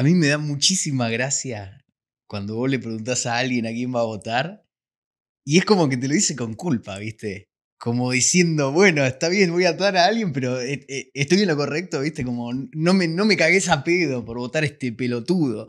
A mí me da muchísima gracia cuando vos le preguntás a alguien a quién va a votar y es como que te lo dice con culpa, ¿viste? Como diciendo, bueno, está bien, voy a votar a alguien, pero eh, eh, estoy en lo correcto, ¿viste? Como no me, no me cagues a pedo por votar este pelotudo.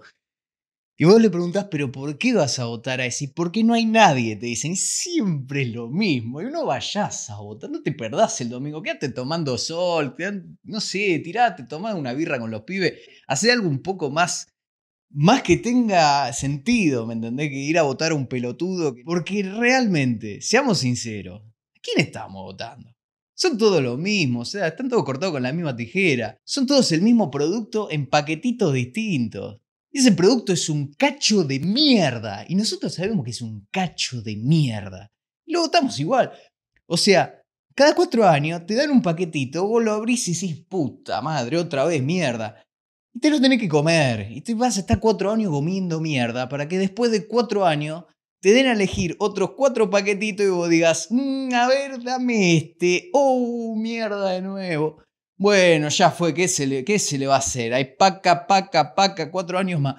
Y vos le preguntás, pero ¿por qué vas a votar a ese? ¿Por qué no hay nadie? Te dicen, siempre es lo mismo. Y uno vayas a votar, no te perdás el domingo, quédate tomando sol, no sé, tirate, tomá una birra con los pibes, hacer algo un poco más más que tenga sentido, ¿me entendés? Que ir a votar a un pelotudo. Porque realmente, seamos sinceros, ¿a quién estamos votando? Son todos lo mismo, o sea, están todos cortados con la misma tijera. Son todos el mismo producto en paquetitos distintos. Ese producto es un cacho de mierda. Y nosotros sabemos que es un cacho de mierda. Y lo votamos igual. O sea, cada cuatro años te dan un paquetito, vos lo abrís y decís, puta madre, otra vez mierda. Y te lo tenés que comer. Y te vas a estar cuatro años comiendo mierda para que después de cuatro años te den a elegir otros cuatro paquetitos y vos digas, mmm, a ver, dame este. Oh, mierda de nuevo. Bueno, ya fue, ¿qué se le, va a hacer? Hay paca, paca, paca, cuatro años más.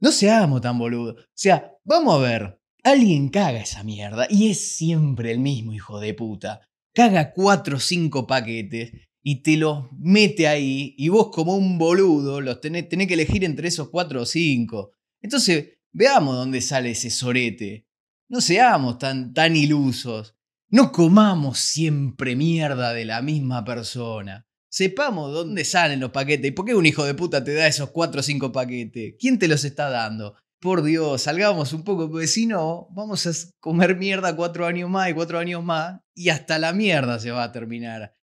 No seamos tan boludos. O sea, vamos a ver. Alguien caga esa mierda y es siempre el mismo hijo de puta. Caga cuatro o cinco paquetes y te los mete ahí y vos como un boludo los tenés, que elegir entre esos cuatro o cinco. Entonces, veamos dónde sale ese sorete. No seamos tan, tan ilusos. No comamos siempre mierda de la misma persona sepamos dónde salen los paquetes. ¿Y por qué un hijo de puta te da esos cuatro o cinco paquetes? ¿Quién te los está dando? Por Dios, salgamos un poco, porque si no, vamos a comer mierda cuatro años más y cuatro años más, y hasta la mierda se va a terminar.